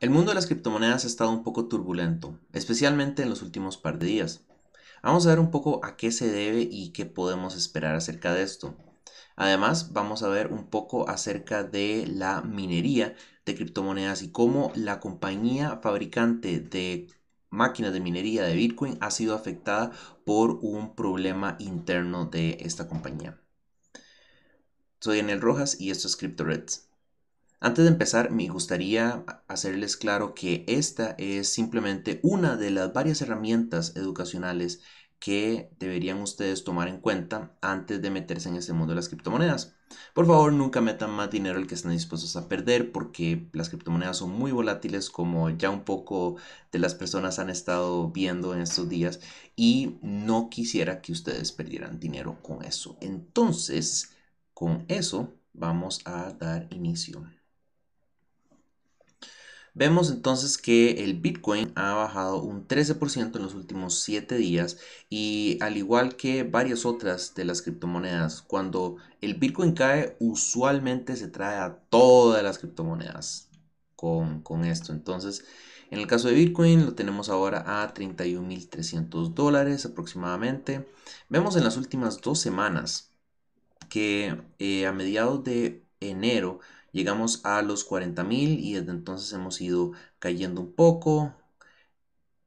El mundo de las criptomonedas ha estado un poco turbulento, especialmente en los últimos par de días. Vamos a ver un poco a qué se debe y qué podemos esperar acerca de esto. Además, vamos a ver un poco acerca de la minería de criptomonedas y cómo la compañía fabricante de máquinas de minería de Bitcoin ha sido afectada por un problema interno de esta compañía. Soy Daniel Rojas y esto es CryptoReds. Antes de empezar, me gustaría hacerles claro que esta es simplemente una de las varias herramientas educacionales que deberían ustedes tomar en cuenta antes de meterse en este mundo de las criptomonedas. Por favor, nunca metan más dinero al que están dispuestos a perder porque las criptomonedas son muy volátiles como ya un poco de las personas han estado viendo en estos días y no quisiera que ustedes perdieran dinero con eso. Entonces, con eso vamos a dar inicio. Vemos entonces que el Bitcoin ha bajado un 13% en los últimos 7 días y al igual que varias otras de las criptomonedas, cuando el Bitcoin cae usualmente se trae a todas las criptomonedas con, con esto. Entonces, en el caso de Bitcoin lo tenemos ahora a 31.300 dólares aproximadamente. Vemos en las últimas dos semanas que eh, a mediados de enero Llegamos a los 40.000 y desde entonces hemos ido cayendo un poco.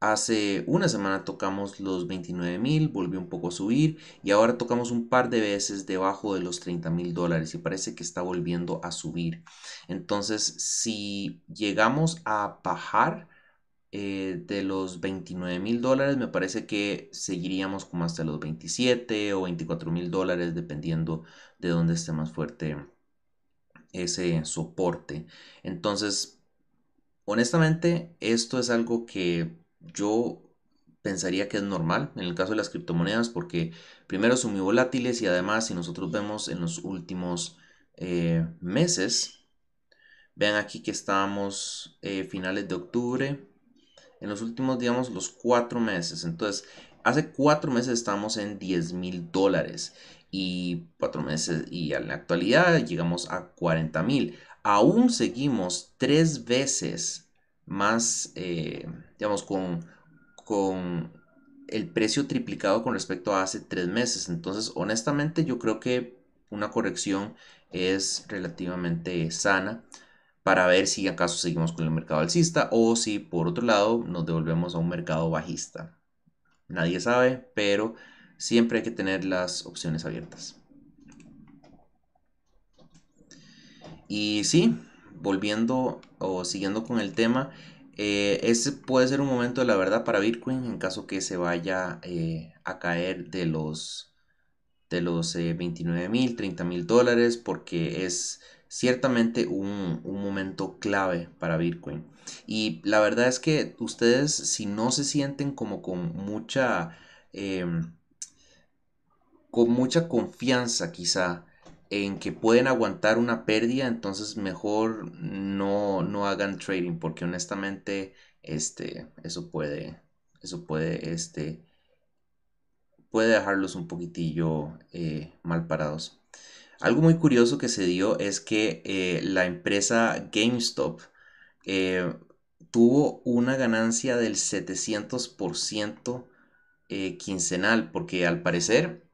Hace una semana tocamos los 29.000, volvió un poco a subir y ahora tocamos un par de veces debajo de los 30.000 dólares y parece que está volviendo a subir. Entonces, si llegamos a bajar eh, de los 29.000 dólares, me parece que seguiríamos como hasta los 27 o 24.000 dólares, dependiendo de dónde esté más fuerte ese soporte. Entonces, honestamente, esto es algo que yo pensaría que es normal en el caso de las criptomonedas porque primero son muy volátiles y además si nosotros vemos en los últimos eh, meses, vean aquí que estábamos eh, finales de octubre, en los últimos, digamos, los cuatro meses. Entonces, hace cuatro meses estamos en 10 mil dólares y cuatro meses y en la actualidad llegamos a 40 mil. Aún seguimos tres veces más, eh, digamos, con, con el precio triplicado con respecto a hace tres meses. Entonces, honestamente, yo creo que una corrección es relativamente sana para ver si acaso seguimos con el mercado alcista o si por otro lado nos devolvemos a un mercado bajista nadie sabe, pero siempre hay que tener las opciones abiertas. Y sí, volviendo o siguiendo con el tema, eh, ese puede ser un momento de la verdad para Bitcoin en caso que se vaya eh, a caer de los, de los 29 eh, mil, 30 mil dólares, porque es ciertamente un, momento clave para Bitcoin. Y la verdad es que ustedes si no se sienten como con mucha, em, con mucha confianza quizá en que pueden aguantar una pérdida, entonces mejor no, no hagan trading porque honestamente este, eso puede, eso puede, este, puede dejarlos un poquitillo eh, mal parados. Algo muy curioso que se dio es que eh, la empresa GameStop eh, tuvo una ganancia del 700% eh, quincenal, porque al parecer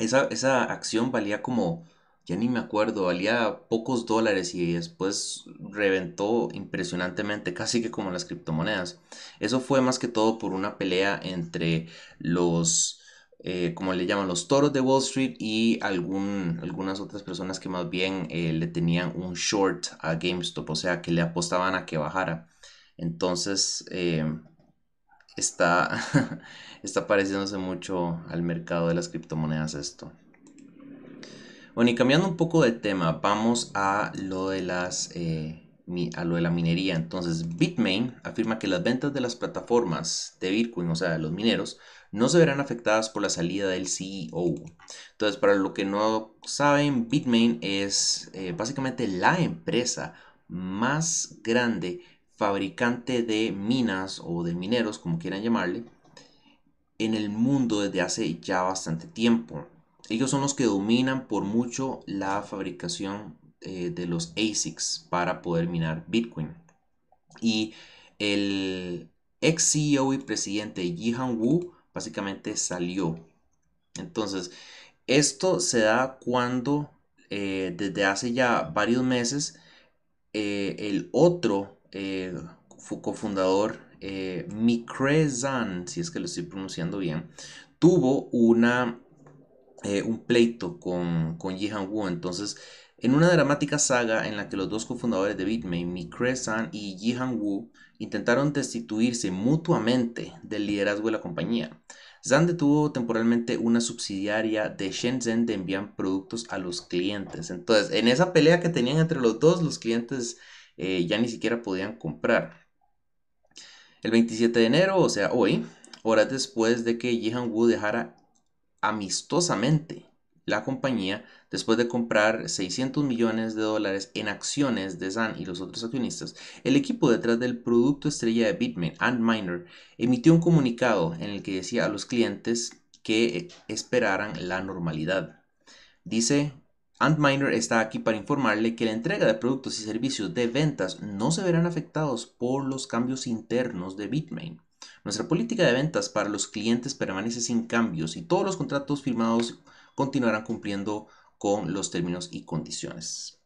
esa, esa, acción valía como, ya ni me acuerdo, valía pocos dólares y después reventó impresionantemente, casi que como las criptomonedas. Eso fue más que todo por una pelea entre los eh, como le llaman los toros de Wall Street y algún, algunas otras personas que más bien eh, le tenían un short a GameStop, o sea que le apostaban a que bajara. Entonces em, está, está pareciéndose mucho al mercado de las criptomonedas esto. Bueno, y cambiando un poco de tema, vamos a lo de las eh, a lo de la minería. Entonces, Bitmain afirma que las ventas de las plataformas de Bitcoin, o sea, de los mineros, no se verán afectadas por la salida del CEO. Entonces, para lo que no saben, Bitmain es eh, básicamente la empresa más grande fabricante de minas o de mineros, como quieran llamarle, en el mundo desde hace ya bastante tiempo. Ellos son los que dominan por mucho la fabricación eh, de los ASICs para poder minar Bitcoin. Y el ex CEO y presidente Jihan Wu básicamente salió. Entonces, esto se da cuando eh, desde hace ya varios meses eh, el otro eh, cofundador, Mikrezan, si es que lo estoy pronunciando bien, tuvo una eh, un pleito con, con Yi Han Entonces, en una dramática saga en la que los dos cofundadores de Bitmain, Mikre San y Yi Wu, intentaron destituirse mutuamente del liderazgo de la compañía. Zan detuvo temporalmente una subsidiaria de Shenzhen de enviar productos a los clientes. Entonces, en esa pelea que tenían entre los dos, los clientes eh, ya ni siquiera podían comprar. El 27 de enero, o sea, hoy, horas después de que Jihan Wu dejara amistosamente la compañía después de comprar 600 millones de dólares en acciones de Zan y los otros accionistas, el equipo detrás del producto estrella de Bitmain, Antminer, emitió un comunicado en el que decía a los clientes que esperaran la normalidad. Dice, Antminer está aquí para informarle que la entrega de productos y servicios de ventas no se verán afectados por los cambios internos de Bitmain. Nuestra política de ventas para los clientes permanece sin cambios y todos los contratos firmados continuarán cumpliendo con los términos y condiciones.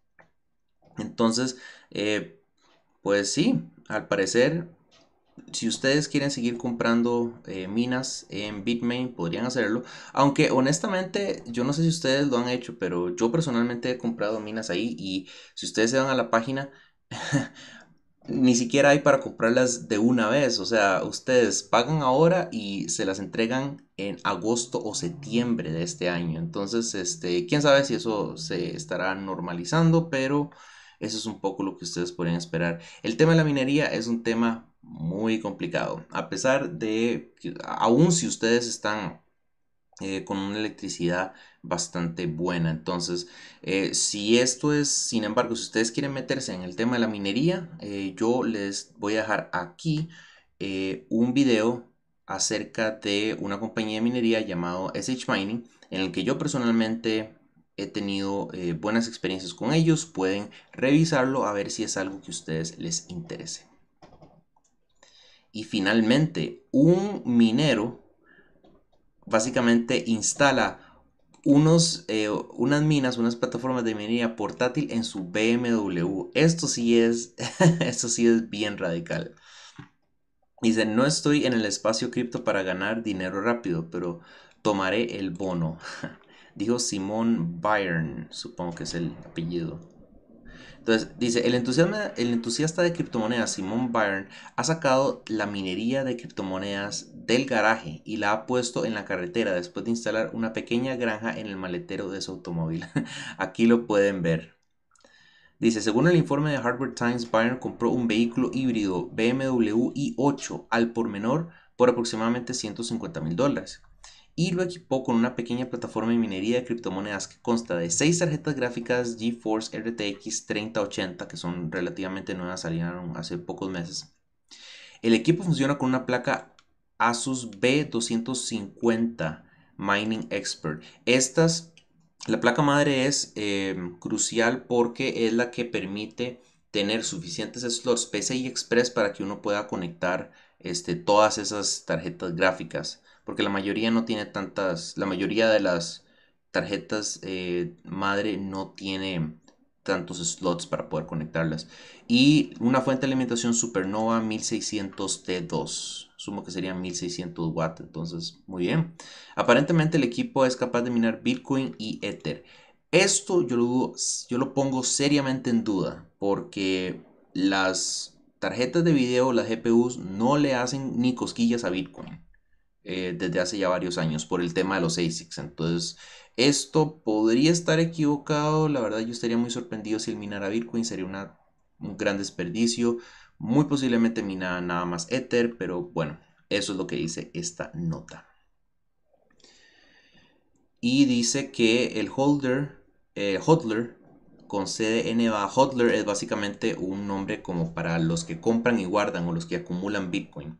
Entonces, eh, pues sí, al parecer, si ustedes quieren seguir comprando eh, minas en Bitmain, podrían hacerlo. Aunque honestamente, yo no sé si ustedes lo han hecho, pero yo personalmente he comprado minas ahí y si ustedes se van a la página... ni siquiera hay para comprarlas de una vez. O sea, ustedes pagan ahora y se las entregan en agosto o septiembre de este año. Entonces, este, quién sabe si eso se estará normalizando, pero eso es un poco lo que ustedes pueden esperar. El tema de la minería es un tema muy complicado. A pesar de que, aún si ustedes están eh, con una electricidad bastante buena. Entonces, eh, si esto es, sin embargo, si ustedes quieren meterse en el tema de la minería, eh, yo les voy a dejar aquí un video acerca de una compañía de minería llamado SH Mining, en el que yo personalmente he tenido buenas experiencias con ellos. Pueden revisarlo a ver si es algo que a ustedes les interese. Y finalmente, un minero básicamente instala unos, eh, unas minas, unas plataformas de minería portátil en su BMW. Esto sí es, esto sí es bien radical. Dice, no estoy en el espacio cripto para ganar dinero rápido, pero tomaré el bono. Dijo Simón Byrne. supongo que es el apellido. Entonces, dice, el, entusiasta, de criptomonedas Simon Byrne ha sacado la minería de criptomonedas del garaje y la ha puesto en la carretera después de instalar una pequeña granja en el maletero de su automóvil. Aquí lo pueden ver. Dice, según el informe de Harvard Times, Byrne compró un vehículo híbrido BMW i8 al por menor por aproximadamente 150 mil dólares y lo equipó con una pequeña plataforma de minería de criptomonedas que consta de 6 tarjetas gráficas GeForce RTX 3080 que son relativamente nuevas, salieron hace pocos meses. El equipo funciona con una placa Asus B250 Mining Expert. Estas, la placa madre es em, crucial porque es la que permite tener suficientes slots PCI Express para que uno pueda conectar este, todas esas tarjetas gráficas, porque la mayoría no tiene tantas, la mayoría de las tarjetas eh, madre no tiene tantos slots para poder conectarlas. Y una fuente de alimentación Supernova 1600T2, sumo que serían 1600 watts, entonces muy bien. Aparentemente el equipo es capaz de minar Bitcoin y Ether. Esto yo lo, yo lo pongo seriamente en duda porque las tarjetas de video, las GPUs, no le hacen ni cosquillas a Bitcoin eh, desde hace ya varios años por el tema de los ASICs. Entonces, esto podría estar equivocado. La verdad, yo estaría muy sorprendido si el minar a Bitcoin sería un gran desperdicio. Muy posiblemente mina nada más Ether, pero bueno, eso es lo que dice esta nota. Y dice que el holder, eh, hodler, con sede en Nevada. Hotler es básicamente un nombre como para los que compran y guardan o los que acumulan Bitcoin.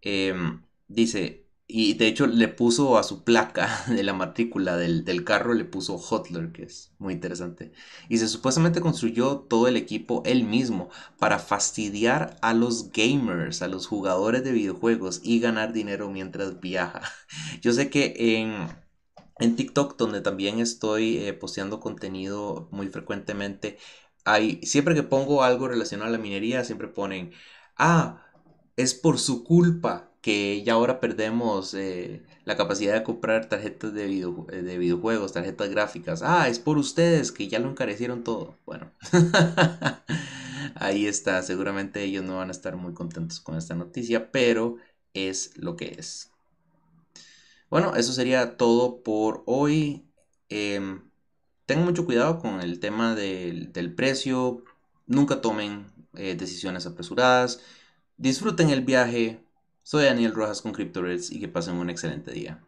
Em, dice, y de hecho le puso a su placa de la matrícula del, del, carro, le puso Hotler, que es muy interesante. Y se supuestamente construyó todo el equipo él mismo para fastidiar a los gamers, a los jugadores de videojuegos y ganar dinero mientras viaja. Yo sé que en en TikTok, donde también estoy eh, posteando contenido muy frecuentemente, hay, siempre que pongo algo relacionado a la minería, siempre ponen, ah, es por su culpa que ya ahora perdemos eh, la capacidad de comprar tarjetas eh, de, videojuegos, tarjetas gráficas. Ah, es por ustedes que ya lo encarecieron todo. Bueno, ahí está. Seguramente ellos no van a estar muy contentos con esta noticia, pero es lo que es. Bueno, eso sería todo por hoy. Eh, tengan mucho cuidado con el tema del, precio. Nunca tomen eh, decisiones apresuradas. Disfruten el viaje. Soy Daniel Rojas con CryptoReds y que pasen un excelente día.